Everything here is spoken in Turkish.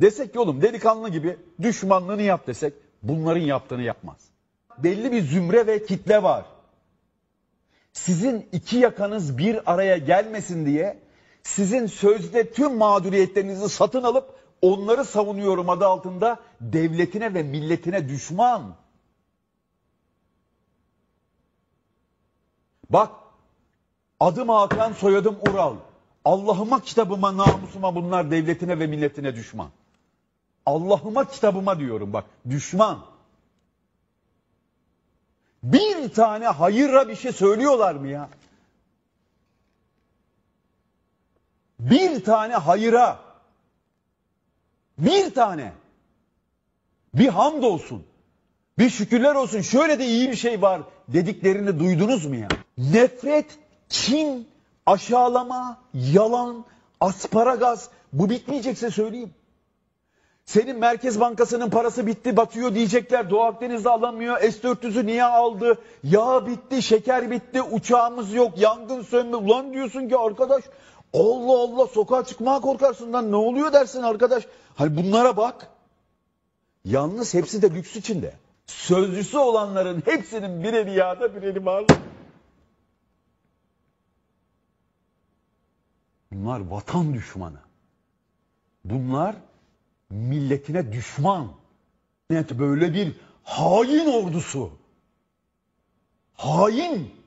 Desek ki oğlum delikanlı gibi düşmanlığını yap desek bunların yaptığını yapmaz. Belli bir zümre ve kitle var. Sizin iki yakanız bir araya gelmesin diye sizin sözde tüm mağduriyetlerinizi satın alıp onları savunuyorum adı altında devletine ve milletine düşman. Bak adım Hakan soyadım Ural. Allah'ıma kitabıma namusuma bunlar devletine ve milletine düşman. Allah'ıma kitabıma diyorum bak düşman. Bir tane hayırla bir şey söylüyorlar mı ya? Bir tane hayıra. Bir tane. Bir hamd olsun. Bir şükürler olsun. Şöyle de iyi bir şey var dediklerini duydunuz mu ya? Nefret, kin, aşağılama, yalan, asparagaz bu bitmeyecekse söyleyeyim. Senin Merkez Bankası'nın parası bitti batıyor diyecekler. Doğu Akdeniz'de alamıyor. S-400'ü niye aldı? Yağ bitti, şeker bitti, uçağımız yok, yangın sönmüyor. Ulan diyorsun ki arkadaş Allah Allah sokağa çıkmaya korkarsın lan ne oluyor dersin arkadaş. Hani bunlara bak. Yalnız hepsi de lüks içinde. Sözcüsü olanların hepsinin bir eli yağda bir eli Bunlar vatan düşmanı. Bunlar milletine düşman. Net böyle bir hain ordusu. Hain